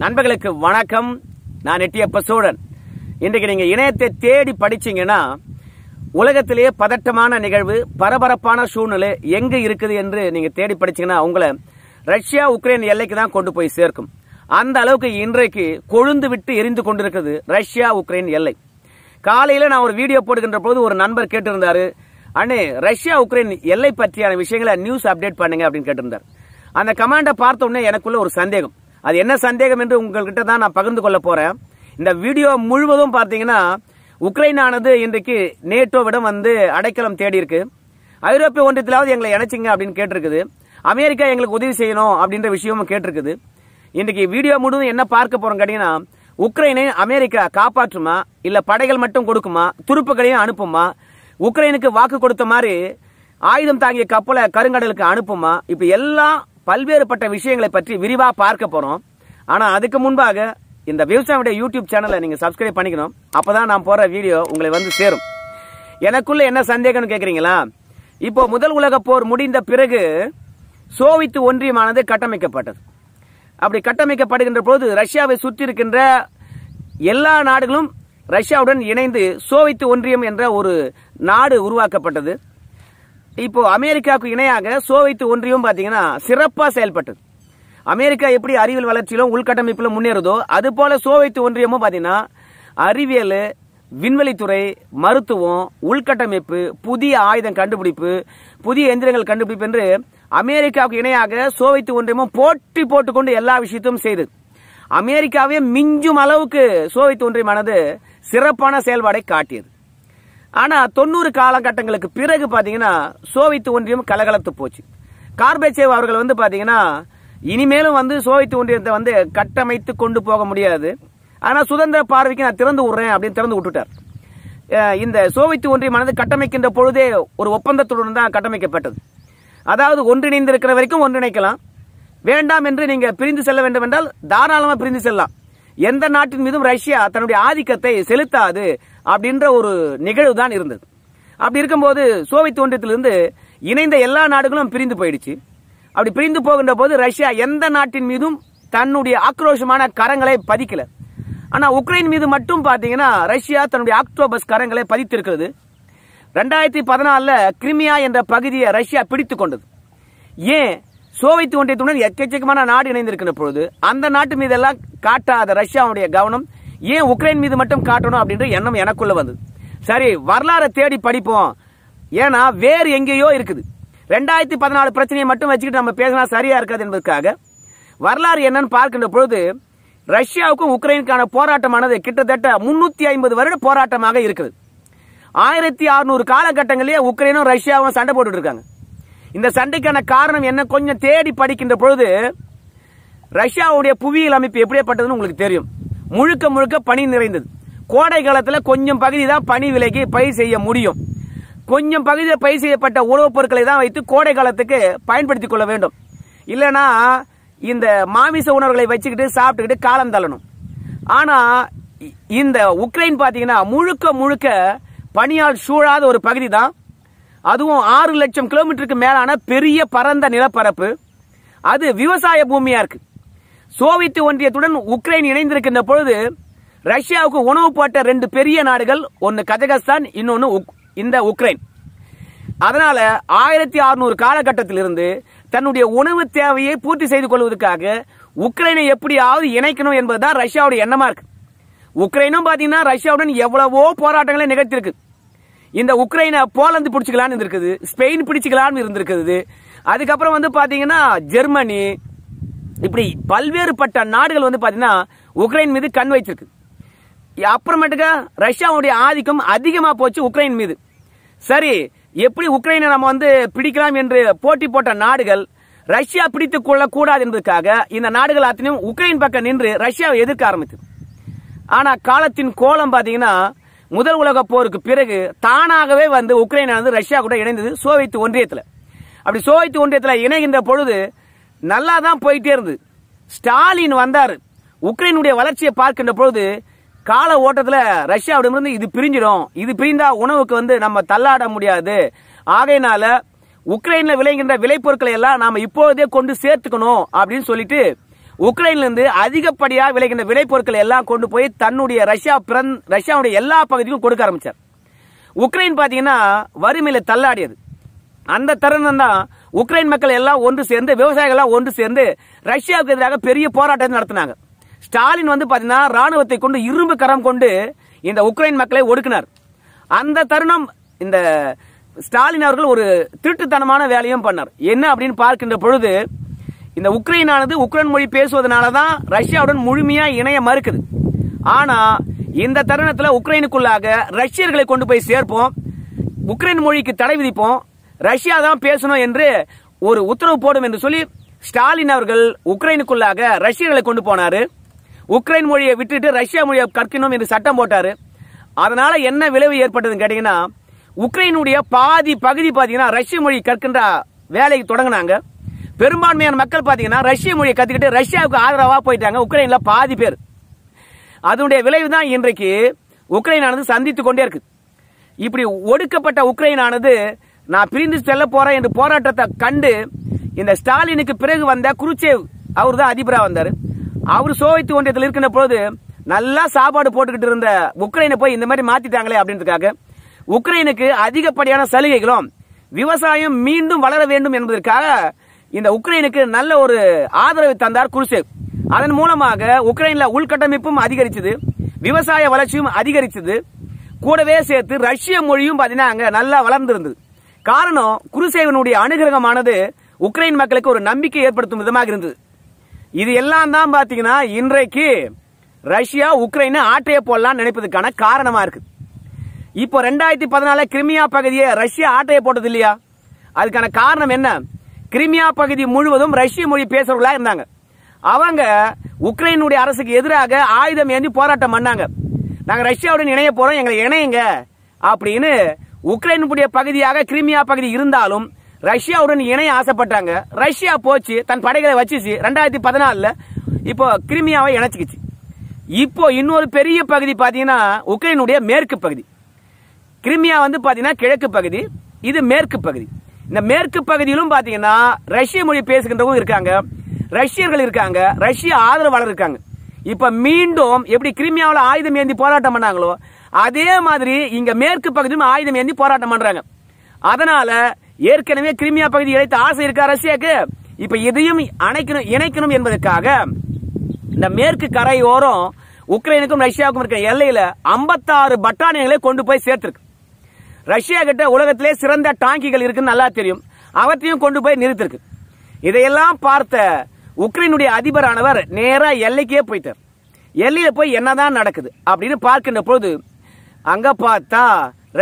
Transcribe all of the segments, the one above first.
நண்பர்களுக்கு வணக்கம் நான் எட்டியப்ப சூழன் இன்றைக்கு நீங்கள் இணையத்தை தேடி படிச்சீங்கன்னா உலகத்திலேயே பதட்டமான நிகழ்வு பரபரப்பான சூழ்நிலை எங்கே இருக்குது என்று நீங்கள் தேடி படிச்சீங்கன்னா உங்களை ரஷ்யா உக்ரைன் எல்லைக்கு தான் கொண்டு போய் சேர்க்கும் அந்த அளவுக்கு இன்றைக்கு கொழுந்து விட்டு எரிந்து கொண்டிருக்கிறது ரஷ்யா உக்ரைன் எல்லை காலையில் நான் ஒரு வீடியோ போடுகின்ற போது ஒரு நண்பர் கேட்டிருந்தாரு அண்ணே ரஷ்யா உக்ரைன் எல்லை பற்றியான விஷயங்களை நியூஸ் அப்டேட் பண்ணுங்க அப்படின்னு கேட்டிருந்தார் அந்த கமாண்டை பார்த்த உடனே எனக்குள்ள ஒரு சந்தேகம் அது என்ன சந்தேகம் என்று உங்கள்கிட்ட தான் நான் பகிர்ந்து கொள்ள போகிறேன் இந்த வீடியோ முழுவதும் பார்த்தீங்கன்னா உக்ரைனானது இன்றைக்கு நேட்டோவிடம் வந்து அடைக்கலம் தேடி இருக்கு ஐரோப்பிய ஒன்றியத்திலாவது எங்களை இணைச்சிங்க அப்படின்னு கேட்டிருக்குது அமெரிக்கா எங்களுக்கு உதவி செய்யணும் அப்படின்ற விஷயமும் கேட்டிருக்குது இன்றைக்கு வீடியோ முழுவதும் என்ன பார்க்க போகிறோம் கேட்டீங்கன்னா உக்ரைனை அமெரிக்கா காப்பாற்றுமா இல்லை படைகள் மட்டும் கொடுக்குமா துருப்புகளையும் அனுப்புமா உக்ரைனுக்கு வாக்கு கொடுத்த மாதிரி ஆயுதம் தாங்கிய கப்பலை கருங்கடலுக்கு அனுப்புமா இப்போ எல்லாம் பல்வேறுபட்ட விஷயங்களை பற்றி விரிவாக பார்க்க போகிறோம் ஆனால் அதுக்கு முன்பாக இந்த விவசாயிய யூடியூப் சேனலை நீங்கள் சப்ஸ்கிரைப் பண்ணிக்கணும் அப்போ தான் நான் போகிற வீடியோ உங்களை வந்து சேரும் எனக்குள்ள என்ன சந்தேகம்னு கேட்குறீங்களா இப்போ முதல் உலக போர் முடிந்த பிறகு சோவித்து ஒன்றியமானது கட்டமைக்கப்பட்டது அப்படி கட்டமைக்கப்படுகின்ற போது ரஷ்யாவை சுற்றி இருக்கின்ற எல்லா நாடுகளும் ரஷ்யாவுடன் இணைந்து சோவியத் ஒன்றியம் என்ற ஒரு நாடு உருவாக்கப்பட்டது இப்போ அமெரிக்காவுக்கு இணையாக சோவியத் ஒன்றியம் பாத்தீங்கன்னா சிறப்பா செயல்பட்டது அமெரிக்கா எப்படி அறிவியல் வளர்ச்சியிலும் உள்கட்டமைப்பிலும் முன்னேறுதோ அது போல சோவியத் ஒன்றியமும் பாத்தீங்கன்னா அறிவியல் விண்வெளித்துறை மருத்துவம் உள்கட்டமைப்பு புதிய ஆயுதம் கண்டுபிடிப்பு புதிய எந்திரங்கள் கண்டுபிடிப்பு என்று அமெரிக்காவுக்கு இணையாக சோவியத் ஒன்றியமும் போட்டி போட்டுக்கொண்டு எல்லா விஷயத்தையும் செய்தது அமெரிக்காவே மிஞ்சும் அளவுக்கு சோவியத் ஒன்றியமானது சிறப்பான செயல்பாடை காட்டியது ஆனா தொண்ணூறு காலகட்டங்களுக்கு பிறகு பாத்தீங்கன்னா சோவியத் ஒன்றியம் கலகலத்து போச்சு கார்பேச்சேவ் அவர்கள் வந்து பாத்தீங்கன்னா இனிமேலும் வந்து சோவியத் ஒன்றியத்தை வந்து கட்டமைத்து கொண்டு போக முடியாது ஆனா சுதந்திர பார்வைக்கு நான் திறந்து விடுறேன் அப்படின்னு திறந்து விட்டுட்டார் இந்த சோவியத் ஒன்றியமானது கட்டமைக்கின்ற பொழுதே ஒரு ஒப்பந்தத்துடன் தான் கட்டமைக்கப்பட்டது அதாவது ஒன்றிணைந்திருக்கிற வரைக்கும் ஒன்றிணைக்கலாம் வேண்டாம் என்று நீங்க பிரிந்து செல்ல வேண்டும் என்றால் தாராளமாக பிரிந்து செல்லலாம் எந்த நாட்டின் மீதும் ரஷ்யா தன்னுடைய ஆதிக்கத்தை செலுத்தாது அப்படின்ற ஒரு நிகழ்வு தான் இருந்தது அப்படி இருக்கும்போது சோவியத் ஒன்றியத்திலிருந்து இணைந்த எல்லா நாடுகளும் பிரிந்து போயிடுச்சு அப்படி பிரிந்து போகின்ற போது ரஷ்யா எந்த நாட்டின் மீதும் தன்னுடைய ஆக்ரோஷமான கரங்களை பதிக்கல ஆனா உக்ரைன் மீது மட்டும் பாத்தீங்கன்னா ரஷ்யா தன்னுடைய ஆக்டோபஸ் கரங்களை பதித்திருக்கிறது ரெண்டாயிரத்தி பதினாலில் கிரிமியா என்ற பகுதியை ரஷ்யா பிடித்துக் கொண்டது ஏன் சோவியத் ஒன்றியத்துடன் எக்கச்சக்கமான நாடு இணைந்திருக்கிற பொழுது அந்த நாட்டு மீதெல்லாம் காட்டாத ரஷ்யாவுடைய கவனம் ஏன் உக்ரைன் மீது மட்டும் காட்டணும் அப்படின்ற எண்ணம் எனக்குள்ள வந்தது சரி வரலாறை தேடி படிப்போம் ஏன்னா வேறு எங்கேயோ இருக்குது ரெண்டாயிரத்தி பதினாலு பிரச்சனையை மட்டும் வச்சுக்கிட்டு நம்ம பேசினா சரியா இருக்காது என்பதற்காக வரலாறு என்னன்னு பார்க்கின்ற பொழுது ரஷ்யாவுக்கும் உக்ரைனுக்கான போராட்டமானது கிட்டத்தட்ட முன்னூத்தி ஐம்பது வருட போராட்டமாக இருக்குது ஆயிரத்தி அறுநூறு காலகட்டங்களிலே உக்ரைனும் ரஷ்யாவும் சண்டை போட்டுட்டு இருக்காங்க இந்த சண்டைக்கான காரணம் என்ன கொஞ்சம் தேடி படிக்கின்ற பொழுது ரஷ்யாவுடைய புவியியல் அமைப்பு பட்டதுன்னு உங்களுக்கு தெரியும் முழுக்க முழுக்க பனி நிறைந்தது கோடை காலத்தில் கொஞ்சம் பகுதி தான் பனி விலைக்கு பயிர் செய்ய முடியும் கொஞ்சம் பகுதியில் பயிர் செய்யப்பட்ட உணவுப் பொருட்களை தான் வைத்து கோடை காலத்துக்கு பயன்படுத்திக் கொள்ள வேண்டும் இல்லைனா இந்த மாமிச உணவுகளை வச்சுக்கிட்டு சாப்பிட்டுக்கிட்டு காலம் தள்ளணும் ஆனால் இந்த உக்ரைன் பார்த்தீங்கன்னா முழுக்க முழுக்க பனியால் சூழாத ஒரு பகுதி தான் அதுவும் ஆறு லட்சம் கிலோமீட்டருக்கு மேலான பெரிய பரந்த நிலப்பரப்பு அது விவசாய பூமியாக இருக்குது சோவியத் ஒன்றியத்துடன் உக்ரைன் இணைந்திருக்கின்ற பொழுது ரஷ்யாவுக்கு உணவு போட்ட ரெண்டு பெரிய நாடுகள் ஒன்று கஜகஸ்தான் இன்னொன்று இந்த உக்ரைன் அதனால ஆயிரத்தி அறுநூறு காலகட்டத்திலிருந்து தன்னுடைய உணவு தேவையை பூர்த்தி செய்து கொள்வதற்காக உக்ரைனை எப்படியாவது இணைக்கணும் என்பதுதான் ரஷ்யாவுடைய எண்ணமா இருக்கு உக்ரைனும் பாத்தீங்கன்னா ரஷ்யாவுடன் எவ்வளவோ போராட்டங்களை நிகழ்த்திருக்கு இந்த உக்ரைனை போலந்து பிடிச்சிக்கலான்னு இருந்திருக்குது ஸ்பெயின் பிடிச்சிக்கலான்னு இருந்திருக்குது அதுக்கப்புறம் வந்து பாத்தீங்கன்னா ஜெர்மனி இப்படி பல்வேறுபட்ட நாடுகள் வந்து பாத்தீங்கன்னா உக்ரைன் மீது கண் வைச்சிருக்கு அப்புறமேட்டுக்கா ரஷ்யாவுடைய ஆதிக்கம் அதிகமாக போச்சு உக்ரைன் மீது சரி எப்படி உக்ரைனை நம்ம வந்து பிடிக்கலாம் என்று போட்டி போட்ட நாடுகள் ரஷ்யா பிடித்துக் கூடாது என்பதற்காக இந்த நாடுகள் அத்தனையும் உக்ரைன் பக்கம் நின்று ரஷ்யாவை எதிர்க்க ஆரம்பித்தது ஆனால் காலத்தின் கோலம் பார்த்தீங்கன்னா முதல் உலக போருக்கு பிறகு தானாகவே வந்து உக்ரைன் வந்து ரஷ்யா கூட இணைந்தது சோவியத் ஒன்றியத்தில் அப்படி சோவியத் ஒன்றியத்தில் இணைகின்ற பொழுது நல்லா தான் போயிட்டே இருந்து ஸ்டாலின் வந்தார் உக்ரைனுடைய வளர்ச்சியை பார்க்கின்ற பொழுது கால ஓட்டத்தில் ரஷ்யாவிடமிருந்து இது பிரிஞ்சிடும் இது பிரிந்தா உணவுக்கு வந்து நம்ம தள்ளாட முடியாது ஆகையினால உக்ரைன்ல விளைகின்ற பொருட்களை எல்லாம் நாம இப்போதே கொண்டு சேர்த்துக்கணும் அப்படின்னு சொல்லிட்டு உக்ரைன்லேருந்து அதிகப்படியாக விளைகின்ற பொருட்களை எல்லாம் கொண்டு போய் தன்னுடைய ரஷ்யா பிறந் ரஷ்யாவுடைய எல்லா பகுதிக்கும் கொடுக்க ஆரம்பித்தார் உக்ரைன் பார்த்தீங்கன்னா வறுமையில் தள்ளாடியது அந்த தருணம் தான் உக்ரைன் மக்கள் எல்லாம் ஒன்று சேர்ந்து விவசாயிகள் ஒன்று சேர்ந்து ரஷ்யாவுக்கு எதிராக பெரிய போராட்டத்தை நடத்தினாங்க ஸ்டாலின் வந்து பாத்தீங்கன்னா ராணுவத்தை கொண்டு இரும்பு கரம் கொண்டு இந்த உக்ரைன் மக்களை ஒடுக்கினார் அந்த தருணம் இந்த ஸ்டாலின் அவர்கள் ஒரு திருட்டுத்தனமான வேலையும் பண்ணார் என்ன அப்படின்னு பார்க்கின்ற பொழுது இந்த உக்ரைனானது உக்ரைன் மொழி பேசுவதனால தான் ரஷ்யாவுடன் முழுமையா இணைய மறுக்குது ஆனா இந்த தருணத்தில் உக்ரைனுக்குள்ளாக ரஷ்யர்களை கொண்டு போய் சேர்ப்போம் உக்ரைன் மொழிக்கு தடை விதிப்போம் ரஷ்யா தான் பேசணும் என்று ஒரு உத்தரவு போடும் என்று சொல்லி ஸ்டாலின் அவர்கள் உக்ரைனுக்குள்ளாக ரஷ்யர்களை கொண்டு போனாரு உக்ரைன் மொழியை விட்டுட்டு ரஷ்யா மொழியை கற்கணும் என்று சட்டம் போட்டாரு அதனால என்ன விளைவு ஏற்பட்டதுன்னு கேட்டீங்கன்னா உக்ரைனுடைய பாதி பகுதி பாத்தீங்கன்னா ரஷ்ய மொழி கற்கின்ற வேலைக்கு தொடங்கினாங்க பெரும்பான்மையான மக்கள் பாத்தீங்கன்னா ரஷ்ய மொழியை கத்துக்கிட்டு ரஷ்யாவுக்கு ஆதரவா போயிட்டாங்க உக்ரைன்ல பாதி பேர் அதனுடைய விளைவு தான் இன்றைக்கு உக்ரைனானது சந்தித்துக் கொண்டே இருக்கு இப்படி ஒடுக்கப்பட்ட உக்ரைனானது நான் பிரிந்து செல்ல போறேன் என்று போராட்டத்தை கண்டு இந்த ஸ்டாலினுக்கு பிறகு வந்த குருச்சேவ் அவர் தான் அதிபரா வந்தார் அவர் சோவைத்து ஒன்றியத்தில் இருக்கின்ற பொழுது நல்லா சாப்பாடு போட்டுக்கிட்டு இருந்த உக்ரைனை போய் இந்த மாதிரி மாத்திட்டாங்களே அப்படின்றதுக்காக உக்ரைனுக்கு அதிகப்படியான சலுகைகளும் விவசாயம் மீண்டும் வளர வேண்டும் என்பதற்காக இந்த உக்ரைனுக்கு நல்ல ஒரு ஆதரவு தந்தார் குருசேவ் அதன் மூலமாக உக்ரைன்ல உள்கட்டமைப்பும் அதிகரிச்சது விவசாய வளர்ச்சியும் அதிகரிச்சது கூடவே சேர்த்து ரஷ்ய மொழியும் பாத்தீங்கன்னா அங்க நல்லா வளர்ந்திருந்தது காரணம் குருசேவனுடைய அனுகிரகமானது உக்ரைன் மக்களுக்கு ஒரு நம்பிக்கை ஏற்படுத்தும் விதமாக இருந்தது இது எல்லாம் தான் பாத்தீங்கன்னா இன்றைக்கு ரஷ்யா உக்ரைனை ஆட்டையை போடலாம் நினைப்பதற்கான காரணமா இருக்கு இப்போ ரெண்டாயிரத்தி பதினால கிரிமியா பகுதியை ரஷ்யா ஆட்டையை போட்டது இல்லையா அதுக்கான காரணம் என்ன கிரிமியா பகுதி முழுவதும் ரஷ்ய மொழி பேசுறவர்களா இருந்தாங்க அவங்க உக்ரைனுடைய அரசுக்கு எதிராக ஆயுதம் ஏந்தி போராட்டம் பண்ணாங்க நாங்க ரஷ்யாவுடன் இணைய போறோம் எங்களை இணையுங்க அப்படின்னு உக்ரைனுடைய பகுதியாக கிரிமியா பகுதி இருந்தாலும் ரஷ்யாவுடன் இணைய ஆசைப்பட்டாங்க ரஷ்யா போச்சு தன் படைகளை வச்சுச்சு ரெண்டாயிரத்தி பதினாலுல இப்போ கிரிமியாவை இணைச்சிக்கிச்சு இப்போ இன்னொரு பெரிய பகுதி பார்த்தீங்கன்னா உக்ரைனுடைய மேற்கு பகுதி கிரிமியா வந்து பார்த்தீங்கன்னா கிழக்கு பகுதி இது மேற்கு பகுதி இந்த மேற்கு பகுதியிலும் பார்த்தீங்கன்னா ரஷ்ய மொழி பேசுகின்றவங்க இருக்காங்க ரஷ்யர்கள் இருக்காங்க ரஷ்ய ஆதரவாளர் இருக்காங்க இப்போ மீண்டும் எப்படி கிரிமியாவில் ஆயுதம் ஏந்தி போராட்டம் பண்ணாங்களோ அதே மாதிரி இங்க மேற்கு பகுதியும் ஆயுதம் ஏந்தி போராட்டம் பண்றாங்க அதனால ஏற்கனவே கிரிமியா பகுதி இழைத்த ஆசை இருக்கா ரஷ்யாக்கு இப்ப இதையும் அணைக்கணும் இணைக்கணும் என்பதற்காக இந்த மேற்கு கரையோரம் உக்ரைனுக்கும் ரஷ்யாவுக்கும் இருக்கிற எல்லையில ஐம்பத்தாறு பட்டானியங்களை கொண்டு போய் சேர்த்திருக்கு ரஷ்யா கிட்ட உலகத்திலே சிறந்த டாங்கிகள் இருக்குன்னு நல்லா தெரியும் அவற்றையும் கொண்டு போய் நிறுத்திருக்கு இதையெல்லாம் பார்த்த உக்ரைனுடைய அதிபரானவர் நேரா எல்லைக்கே போயிட்டார் எல்லையில போய் என்னதான் நடக்குது அப்படின்னு பார்க்கின்ற பொழுது அங்க பார்த்தா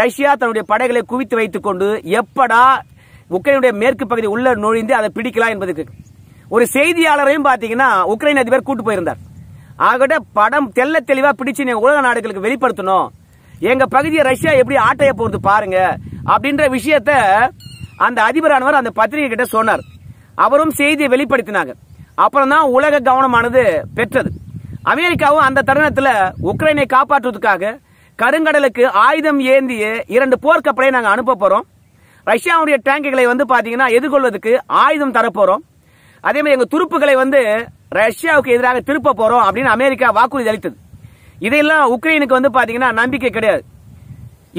ரஷ்யா தன்னுடைய படைகளை குவித்து வைத்துக் கொண்டு எப்படா உக்ரைனுடைய மேற்கு பகுதி உள்ள நுழைந்து அதை பிடிக்கலாம் என்பதற்கு ஒரு செய்தியாளரையும் பாத்தீங்கன்னா உக்ரைன் அதிபர் கூட்டு போயிருந்தார் ஆகட்ட படம் தெல்ல தெளிவா பிடிச்சு உலக நாடுகளுக்கு வெளிப்படுத்தணும் எங்க பகுதியை ரஷ்யா எப்படி ஆட்டைய போறது பாருங்க அப்படின்ற விஷயத்த அந்த அதிபரானவர் அந்த பத்திரிகை கிட்ட சொன்னார் அவரும் செய்தியை வெளிப்படுத்தினாங்க அப்புறம் தான் உலக கவனமானது பெற்றது அமெரிக்காவும் அந்த தருணத்தில் உக்ரைனை காப்பாற்றுவதற்காக கருங்கடலுக்கு ஆயுதம் ஏந்திய இரண்டு போர்க்கப்பலை நாங்கள் அனுப்ப போறோம் ரஷ்யாவுடைய டேங்குகளை வந்து பாத்தீங்கன்னா எதிர்கொள்வதற்கு ஆயுதம் தரப்போறோம் அதே மாதிரி எங்க துருப்புகளை வந்து ரஷ்யாவுக்கு எதிராக திருப்ப போறோம் அப்படின்னு அமெரிக்கா வாக்குறுதி அளித்தது இதையெல்லாம் உக்ரைனுக்கு வந்து பாத்தீங்கன்னா நம்பிக்கை கிடையாது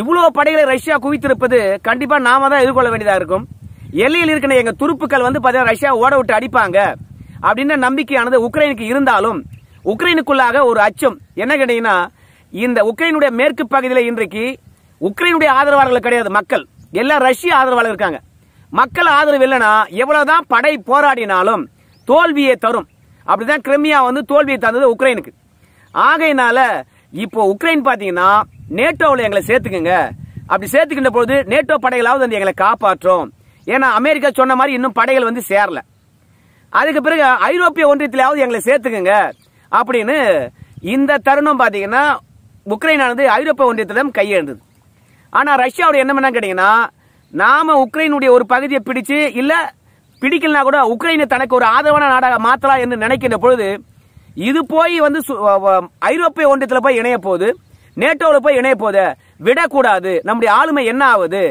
இவ்வளவு படைகளை ரஷ்யா குவித்திருப்பது கண்டிப்பா நாம தான் எதிர்கொள்ள வேண்டியதா இருக்கும் எல்லையில் இருக்கிற எங்க துருப்புக்கள் வந்து ரஷ்யா ஓட விட்டு அடிப்பாங்க அப்படின்னு நம்பிக்கையானது உக்ரைனுக்கு இருந்தாலும் உக்ரைனுக்குள்ளாக ஒரு அச்சம் என்ன கேட்டீங்கன்னா இந்த உக்ரைனுடைய மேற்கு பகுதியில் இன்றைக்கு உக்ரைனுடைய ஆதரவாளர்கள் கிடையாது மக்கள் எல்லாம் ரஷ்ய ஆதரவாளர்கள் இருக்காங்க மக்கள் ஆதரவு இல்லைன்னா எவ்வளவுதான் படை போராடினாலும் தோல்வியை தரும் அப்படிதான் கிரிமியா வந்து தோல்வியை தந்தது உக்ரைனுக்கு ஆகையினால இப்போ உக்ரைன் பார்த்தீங்கன்னா நேட்டோவில் எங்களை சேர்த்துக்குங்க அப்படி சேர்த்துக்கின்ற பொழுது நேட்டோ படைகளாவது வந்து எங்களை காப்பாற்றும் ஏன்னா அமெரிக்கா சொன்ன மாதிரி இன்னும் படைகள் வந்து சேரல அதுக்கு பிறகு ஐரோப்பிய ஒன்றியத்திலாவது எங்களை சேர்த்துக்குங்க அப்படின்னு இந்த தருணம் பார்த்தீங்கன்னா உக்ரைனானது ஐரோப்பிய ஒன்றியத்திடம் கையெழுந்தது ஆனால் ரஷ்யாவுடைய எண்ணம் என்ன கேட்டீங்கன்னா நாம உக்ரைனுடைய ஒரு பகுதியை பிடிச்சு இல்ல பிடிக்கலனா கூட உக்ரைனை தனக்கு ஒரு ஆதரவான நாடாக மாத்தலாம் என்று நினைக்கின்ற பொழுது இது போய் வந்து ஐரோப்பிய ஒன்றியத்தில் போய் இணைய போது நேட்டோவில் போய் இணைய போத விடக்கூடாது நம்முடைய ஆளுமை என்ன ஆகுது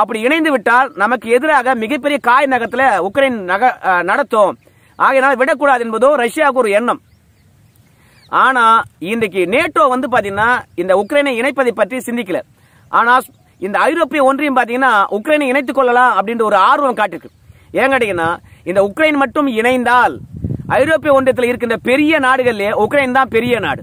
அப்படி இணைந்து விட்டால் நமக்கு எதிராக மிகப்பெரிய காய் நகரத்தில் உக்ரைன் நக நடத்தும் ஆகையினால் விடக்கூடாது என்பதோ ரஷ்யாவுக்கு ஒரு எண்ணம் ஆனா இன்றைக்கு நேட்டோ வந்து பாத்தீங்கன்னா இந்த உக்ரைனை இணைப்பதை பற்றி சிந்திக்கல ஆனா இந்த ஐரோப்பிய ஒன்றியம் பாத்தீங்கன்னா உக்ரைனை இணைத்துக் கொள்ளலாம் அப்படின்ற ஒரு ஆர்வம் காட்டிருக்கு ஏன் கேட்டீங்கன்னா இந்த உக்ரைன் மட்டும் இணைந்தால் ஐரோப்பிய ஒன்றியத்தில் இருக்கின்ற பெரிய நாடுகள்ல உக்ரைன் தான் பெரிய நாடு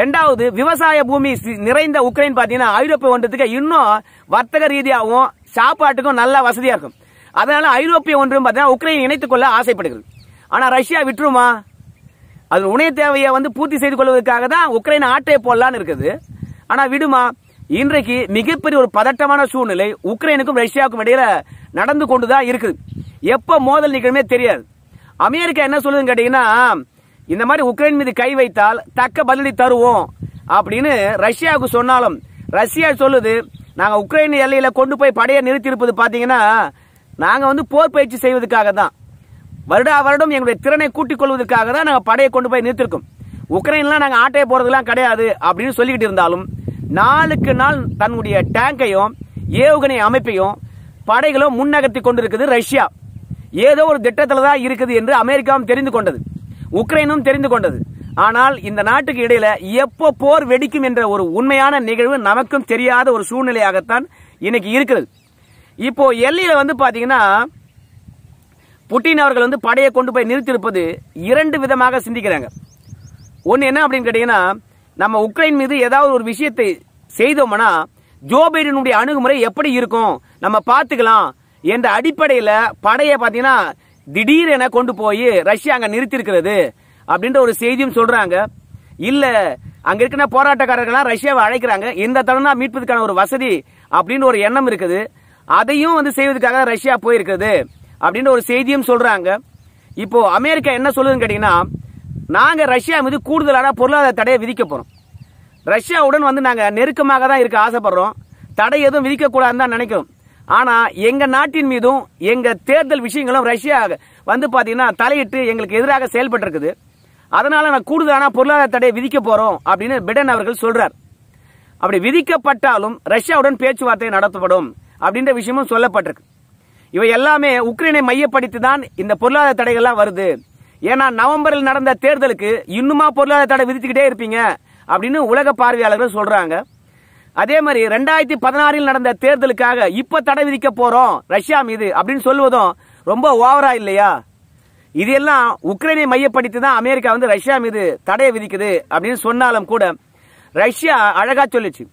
ரெண்டாவது விவசாய பூமி நிறைந்த உக்ரைன் பார்த்தீங்கன்னா ஐரோப்பிய ஒன்றியத்துக்கு இன்னும் வர்த்தக ரீதியாகவும் சாப்பாட்டுக்கும் நல்ல வசதியாக இருக்கும் அதனால ஐரோப்பிய ஒன்றியம் பார்த்தீங்கன்னா உக்ரைன் இணைத்துக் கொள்ள ஆசைப்படுகிறது ஆனால் ரஷ்யா விட்டுருமா அது உணவு தேவையை வந்து பூர்த்தி செய்து கொள்வதற்காக தான் உக்ரைன் ஆட்டையை போடலான்னு இருக்குது ஆனால் விடுமா இன்றைக்கு மிகப்பெரிய ஒரு பதட்டமான சூழ்நிலை உக்ரைனுக்கும் ரஷ்யாவுக்கும் இடையில நடந்து கொண்டுதான் இருக்குது எப்போ மோதல் நிகழ்மே தெரியாது அமெரிக்கா என்ன சொல்லுதுன்னு கேட்டீங்கன்னா இந்த மாதிரி உக்ரைன் மீது கை வைத்தால் தக்க பதிலடி தருவோம் அப்படின்னு ரஷ்யாவுக்கு சொன்னாலும் ரஷ்யா சொல்லுது நாங்கள் உக்ரைன் எல்லையில் கொண்டு போய் படையை நிறுத்தி இருப்பது பார்த்தீங்கன்னா நாங்கள் வந்து போர் பயிற்சி செய்வதற்காக தான் வருடா வருடம் எங்களுடைய திறனை கூட்டிக் கொள்வதற்காக தான் நாங்கள் படையை கொண்டு போய் நிறுத்திருக்கோம் உக்ரைன்லாம் நாங்கள் ஆட்டையை போகிறதுலாம் கிடையாது அப்படின்னு சொல்லிக்கிட்டு இருந்தாலும் நாளுக்கு நாள் தன்னுடைய டேங்கையும் ஏவுகணை அமைப்பையும் படைகளும் முன்னகர்த்தி கொண்டிருக்குது ரஷ்யா ஏதோ ஒரு திட்டத்தில் தான் இருக்குது என்று அமெரிக்காவும் தெரிந்து கொண்டது உக்ரைனும் தெரிந்து கொண்டது ஆனால் இந்த நாட்டுக்கு இடையில எப்போ போர் வெடிக்கும் என்ற ஒரு உண்மையான நிகழ்வு நமக்கும் தெரியாத ஒரு சூழ்நிலையாகத்தான் இன்னைக்கு இருக்குது இப்போ எல்லையில வந்து பாத்தீங்கன்னா புட்டின் அவர்கள் வந்து படையை கொண்டு போய் நிறுத்தியிருப்பது இரண்டு விதமாக சிந்திக்கிறாங்க ஒன்று என்ன அப்படின்னு கேட்டிங்கன்னா நம்ம உக்ரைன் மீது ஏதாவது ஒரு விஷயத்தை செய்தோம்னா ஜோ பைடனுடைய அணுகுமுறை எப்படி இருக்கும் நம்ம பார்த்துக்கலாம் என்ற அடிப்படையில் படையை பார்த்தீங்கன்னா திடீரென கொண்டு போய் ரஷ்யா அங்கே நிறுத்தியிருக்கிறது அப்படின்ற ஒரு செய்தியும் சொல்கிறாங்க இல்லை அங்கே இருக்கிற போராட்டக்காரர்கள்லாம் ரஷ்யாவை அழைக்கிறாங்க இந்த தடவை மீட்பதற்கான ஒரு வசதி அப்படின்னு ஒரு எண்ணம் இருக்குது அதையும் வந்து செய்வதற்காக ரஷ்யா போயிருக்கிறது அப்படின்ற ஒரு செய்தியும் சொல்றாங்க இப்போ அமெரிக்கா என்ன சொல்லுதுன்னு கேட்டீங்கன்னா நாங்க ரஷ்யா மீது கூடுதலான பொருளாதார தடையை விதிக்க போறோம் ரஷ்யாவுடன் வந்து நாங்க நெருக்கமாக தான் இருக்க ஆசைப்படுறோம் தடை எதுவும் விதிக்கக்கூடாதுன்னு தான் நினைக்கிறோம் ஆனா எங்க நாட்டின் மீதும் எங்க தேர்தல் விஷயங்களும் ரஷ்யா வந்து பாத்தீங்கன்னா தலையிட்டு எங்களுக்கு எதிராக செயல்பட்டு இருக்குது அதனால நான் கூடுதலான பொருளாதார தடையை விதிக்க போறோம் அப்படின்னு பிடன் அவர்கள் சொல்றார் அப்படி விதிக்கப்பட்டாலும் ரஷ்யாவுடன் பேச்சுவார்த்தை நடத்தப்படும் அப்படின்ற விஷயமும் சொல்லப்பட்டிருக்கு இவை எல்லாமே உக்ரைனை மையப்படுத்தி தான் இந்த பொருளாதார தடைகள்லாம் வருது ஏன்னா நவம்பரில் நடந்த தேர்தலுக்கு இன்னுமா பொருளாதார தடை விதித்துக்கிட்டே இருப்பீங்க அப்படின்னு உலக பார்வையாளர்கள் சொல்றாங்க அதே மாதிரி ரெண்டாயிரத்தி பதினாறில் நடந்த தேர்தலுக்காக இப்ப தடை விதிக்க போறோம் ரஷ்யா மீது அப்படின்னு சொல்லுவதும் ரொம்ப ஓவரா இல்லையா இதெல்லாம் உக்ரைனை மையப்படுத்தி தான் அமெரிக்கா வந்து ரஷ்யா மீது தடையை விதிக்குது அப்படின்னு சொன்னாலும் கூட ரஷ்யா அழகா சொல்லிச்சு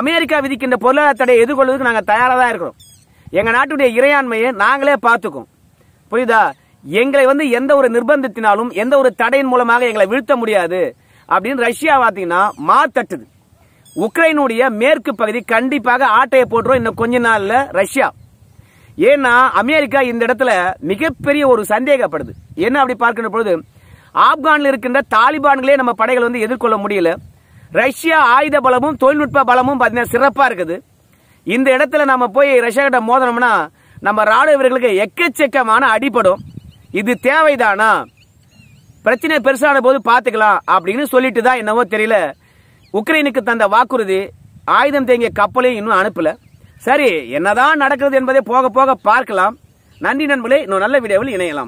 அமெரிக்கா விதிக்கின்ற பொருளாதார தடையை எதிர்கொள்வதற்கு நாங்கள் தயாராக தான் இருக்கிறோம் எங்கள் நாட்டுடைய இறையாண்மையை நாங்களே பார்த்துக்கும் புரியுதா எங்களை வந்து எந்த ஒரு நிர்பந்தத்தினாலும் எந்த ஒரு தடையின் மூலமாக எங்களை வீழ்த்த முடியாது அப்படின்னு ரஷ்யா பார்த்தீங்கன்னா மா தட்டுது உக்ரைனுடைய மேற்கு பகுதி கண்டிப்பாக ஆட்டையை போட்டுரும் இன்னும் கொஞ்ச நாள்ல ரஷ்யா ஏன்னா அமெரிக்கா இந்த இடத்துல மிகப்பெரிய ஒரு சந்தேகப்படுது என்ன அப்படி பார்க்கின்ற பொழுது ஆப்கானில் இருக்கின்ற தாலிபான்களே நம்ம படைகள் வந்து எதிர்கொள்ள முடியல ரஷ்யா ஆயுத பலமும் தொழில்நுட்ப பலமும் பார்த்தீங்கன்னா சிறப்பாக இருக்குது இந்த இடத்துல நம்ம போய் ரஷ்யா கிட்ட மோதனோம்னா நம்ம ராணுவ வீரர்களுக்கு எக்கச்சக்கமான அடிப்படும் இது தேவைதானா பிரச்சனை பெருசான போது பார்த்துக்கலாம் அப்படின்னு சொல்லிட்டு தான் என்னவோ தெரியல உக்ரைனுக்கு தந்த வாக்குறுதி ஆயுதம் தேங்கிய கப்பலையும் இன்னும் அனுப்பல சரி என்னதான் நடக்கிறது என்பதை போக போக பார்க்கலாம் நன்றி நண்பர்களே இன்னும் நல்ல வீடியோவில் இணையலாம்